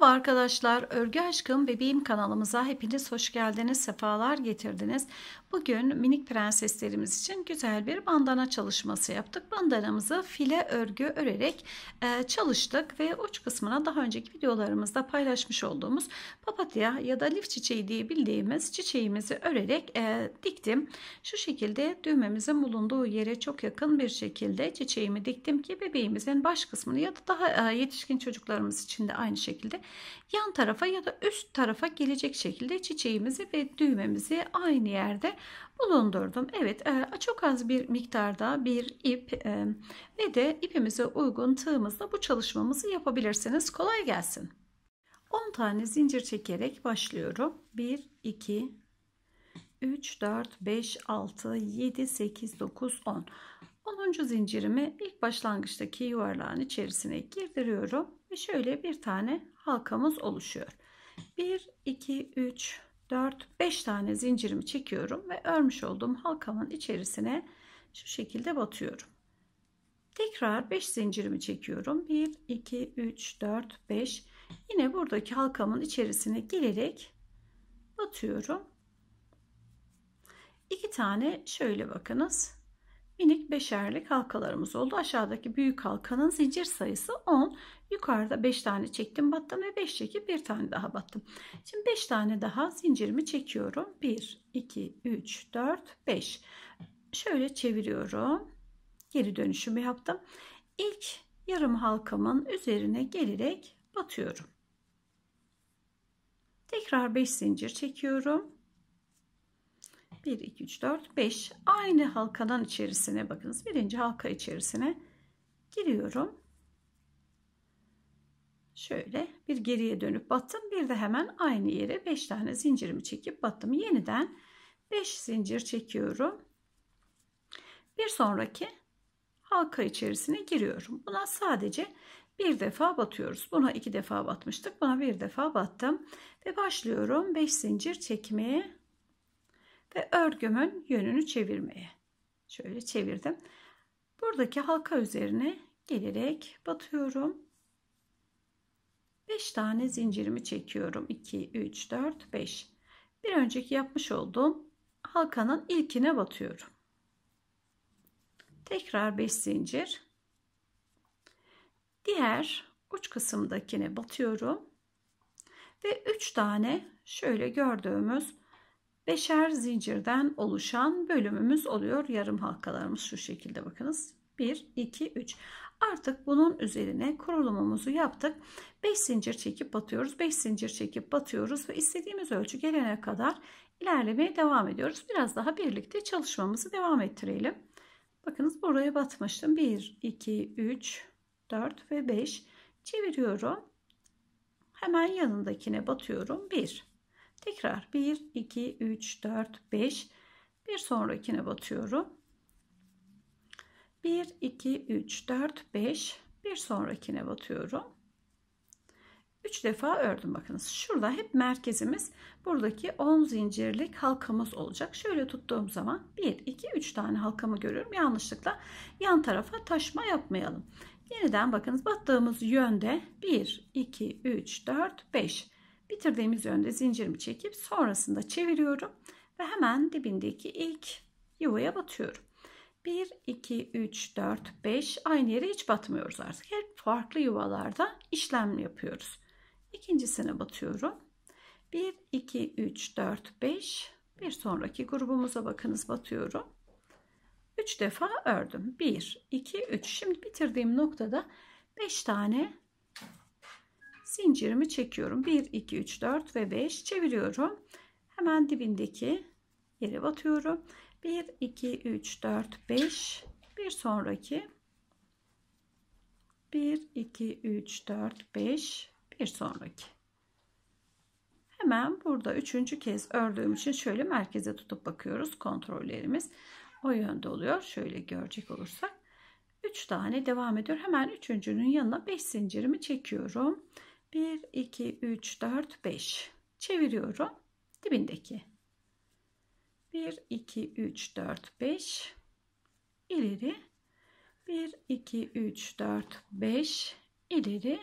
Merhaba arkadaşlar, Örgü Aşkım Bebeğim kanalımıza hepiniz hoş geldiniz, sefalar getirdiniz. Bugün minik prenseslerimiz için güzel bir bandana çalışması yaptık. Bandanamızı file örgü örerek e, çalıştık ve uç kısmına daha önceki videolarımızda paylaşmış olduğumuz papatya ya da lif çiçeği diye bildiğimiz çiçeğimizi örerek e, diktim. Şu şekilde düğmemizin bulunduğu yere çok yakın bir şekilde çiçeğimi diktim ki bebeğimizin baş kısmını ya da daha e, yetişkin çocuklarımız için de aynı şekilde yan tarafa ya da üst tarafa gelecek şekilde çiçeğimizi ve düğmemizi aynı yerde bulundurdum. Evet e, çok az bir miktarda bir ip e, ve de ipimize uygun tığımızla bu çalışmamızı yapabilirsiniz. Kolay gelsin. 10 tane zincir çekerek başlıyorum. 1, 2, 3, 4, 5, 6, 7, 8, 9, 10. 10. zincirimi ilk başlangıçtaki yuvarlağın içerisine girdiriyorum ve şöyle bir tane halkamız oluşuyor. 1, 2, 3, 4, 5 tane zincirimi çekiyorum ve örmüş olduğum halkamın içerisine şu şekilde batıyorum. Tekrar 5 zincirimi çekiyorum. 1, 2, 3, 4, 5. Yine buradaki halkamın içerisine gelerek batıyorum. 2 tane şöyle bakınız minik beşerlik halkalarımız oldu. Aşağıdaki büyük halkanın zincir sayısı 10. Yukarıda 5 tane çektim battım ve 5 çekip bir tane daha battım. Şimdi 5 tane daha zincirimi çekiyorum. 1, 2, 3, 4, 5. Şöyle çeviriyorum. Geri dönüşümü yaptım. İlk yarım halkamın üzerine gelerek batıyorum. Tekrar 5 zincir çekiyorum. 1, 2, 3, 4, 5 aynı halkadan içerisine bakınız. Birinci halka içerisine giriyorum. Şöyle bir geriye dönüp battım. Bir de hemen aynı yere 5 tane zincirimi çekip battım. Yeniden 5 zincir çekiyorum. Bir sonraki halka içerisine giriyorum. Buna sadece bir defa batıyoruz. Buna iki defa batmıştık. Buna bir defa battım. Ve başlıyorum 5 zincir çekmeye ve örgümün yönünü çevirmeye. Şöyle çevirdim. Buradaki halka üzerine gelerek batıyorum. 5 tane zincirimi çekiyorum. 2, 3, 4, 5. Bir önceki yapmış olduğum halkanın ilkine batıyorum. Tekrar 5 zincir. Diğer uç kısımdakine batıyorum. Ve 3 tane şöyle gördüğümüz beşer zincirden oluşan bölümümüz oluyor. Yarım halkalarımız şu şekilde bakınız. 1, 2, 3. Artık bunun üzerine kurulumumuzu yaptık. 5 zincir çekip batıyoruz. 5 zincir çekip batıyoruz ve istediğimiz ölçü gelene kadar ilerlemeye devam ediyoruz. Biraz daha birlikte çalışmamızı devam ettirelim. Bakınız buraya batmıştım. 1, 2, 3, 4 ve 5 çeviriyorum. Hemen yanındakine batıyorum. 1, Tekrar 1, 2, 3, 4, 5. Bir sonrakine batıyorum. 1, 2, 3, 4, 5. Bir sonrakine batıyorum. 3 defa ördüm bakınız. Şurada hep merkezimiz buradaki 10 zincirlik halkamız olacak. Şöyle tuttuğum zaman 1, 2, 3 tane halkamı görüyorum. Yanlışlıkla yan tarafa taşma yapmayalım. Yeniden bakınız battığımız yönde 1, 2, 3, 4, 5 bitirdiğimiz yönde zincirimi çekip sonrasında çeviriyorum ve hemen dibindeki ilk yuvaya batıyorum. 1, 2, 3, 4, 5 aynı yere hiç batmıyoruz artık. Hep farklı yuvalarda işlem yapıyoruz. İkincisine batıyorum. 1, 2, 3, 4, 5 bir sonraki grubumuza bakınız batıyorum. 3 defa ördüm. 1, 2, 3. Şimdi bitirdiğim noktada 5 tane zincirimi çekiyorum 1 2 3 4 ve 5 çeviriyorum hemen dibindeki yere batıyorum 1 2 3 4 5 bir sonraki 1 2 3 4 5 bir sonraki hemen burada üçüncü kez ördüğüm için şöyle merkeze tutup bakıyoruz kontrollerimiz o yönde oluyor şöyle görecek olursak 3 tane devam ediyor hemen üçüncünün yanına 5 zincirimi çekiyorum 1, 2, 3, 4, 5. Çeviriyorum. Dibindeki. 1, 2, 3, 4, 5. ileri. 1, 2, 3, 4, 5. ileri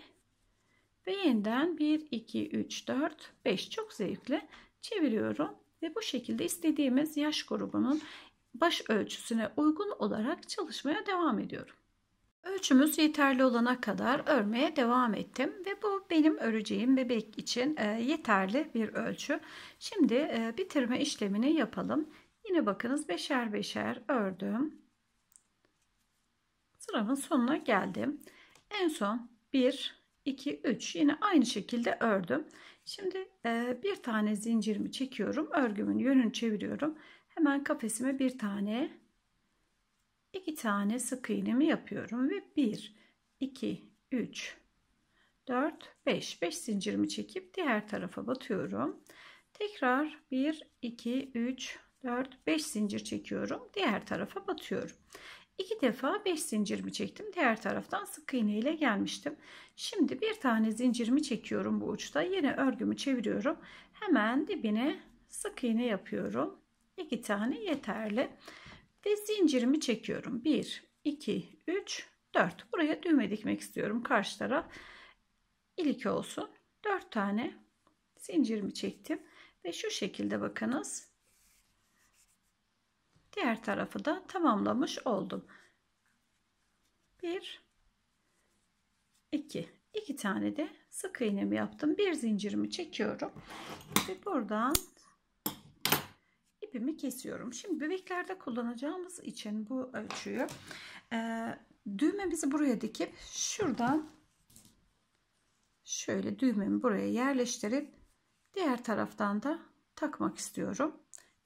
Ve yeniden 1, 2, 3, 4, 5. Çok zevkli. Çeviriyorum. Ve bu şekilde istediğimiz yaş grubunun baş ölçüsüne uygun olarak çalışmaya devam ediyorum. Ölçümüz yeterli olana kadar örmeye devam ettim ve bu benim öreceğim bebek için e, yeterli bir ölçü. Şimdi e, bitirme işlemini yapalım. Yine bakınız beşer beşer ördüm. Sıramın sonuna geldim. En son 1 2 3 yine aynı şekilde ördüm. Şimdi e, bir tane zincirimi çekiyorum. Örgümün yönünü çeviriyorum. Hemen kafesime bir tane 2 tane sık iğnemi yapıyorum ve 1 2 3 4 5 5 zincirimi çekip diğer tarafa batıyorum tekrar 1 2 3 4 5 zincir çekiyorum diğer tarafa batıyorum İki defa 5 zincirimi çektim. Diğer taraftan sık iğne ile gelmiştim. Şimdi bir tane zincirimi çekiyorum bu uçta. Yine örgümü çeviriyorum. Hemen dibine sık iğne yapıyorum. İki tane yeterli. Ve zincirimi çekiyorum. 1, 2, 3, 4. Buraya düğme dikmek istiyorum. karşılara taraf ilik olsun. 4 tane zincirimi çektim. Ve şu şekilde bakınız. Diğer tarafı da tamamlamış oldum. 1 2 2 tane de sık iğnemi yaptım. Bir zincirimi çekiyorum ve buradan ipimi kesiyorum. Şimdi bebeklerde kullanacağımız için bu ölçüyü e, düğmemizi buraya dikip şuradan şöyle düğmemi buraya yerleştirip diğer taraftan da takmak istiyorum.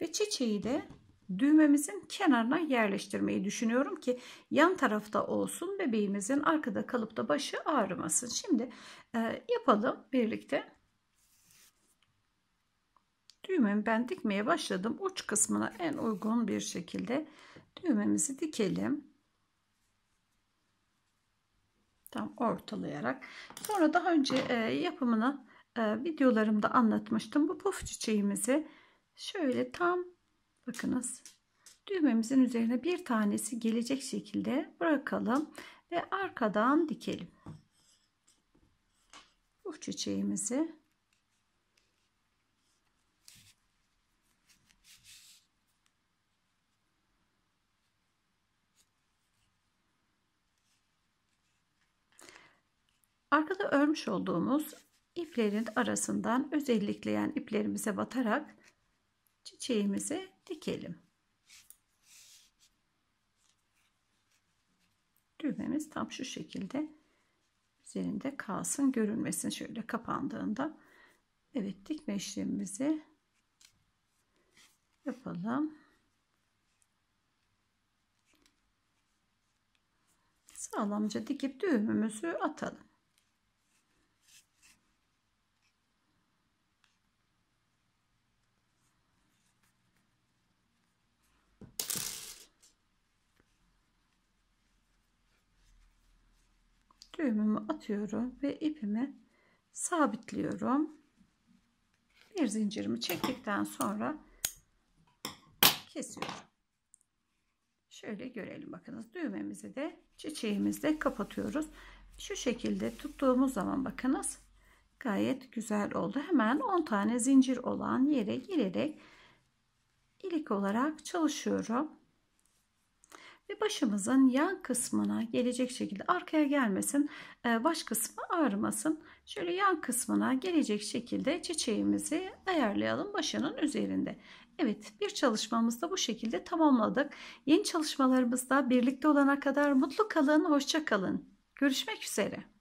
Ve çiçeği de düğmemizin kenarına yerleştirmeyi düşünüyorum ki yan tarafta olsun bebeğimizin arkada kalıp da başı ağrımasın. Şimdi e, yapalım birlikte düğümümü ben dikmeye başladım. Uç kısmına en uygun bir şekilde düğmemizi dikelim. Tam ortalayarak. Sonra daha önce e, yapımını e, videolarımda anlatmıştım. Bu puf çiçeğimizi şöyle tam bakınız düğmemizin üzerine bir tanesi gelecek şekilde bırakalım ve arkadan dikelim. Puf çiçeğimizi Arkada örmüş olduğumuz iplerin arasından özellikleyen iplerimize batarak çiçeğimizi dikelim. Düğmemiz tam şu şekilde üzerinde kalsın görünmesin şöyle kapandığında. Evet dikme işlemimizi yapalım. Sağlamca dikip düğümümüzü atalım. düğümümü atıyorum ve ipimi sabitliyorum. Bir zincirimi çektikten sonra kesiyorum. Şöyle görelim bakınız düğmemizi de çiçeğimizde kapatıyoruz. Şu şekilde tuttuğumuz zaman bakınız gayet güzel oldu. Hemen 10 tane zincir olan yere girerek ilik olarak çalışıyorum ve başımızın yan kısmına gelecek şekilde arkaya gelmesin e, baş kısmı ağrımasın şöyle yan kısmına gelecek şekilde çiçeğimizi ayarlayalım başının üzerinde Evet bir çalışmamızda bu şekilde tamamladık yeni çalışmalarımızda birlikte olana kadar mutlu kalın hoşça kalın görüşmek üzere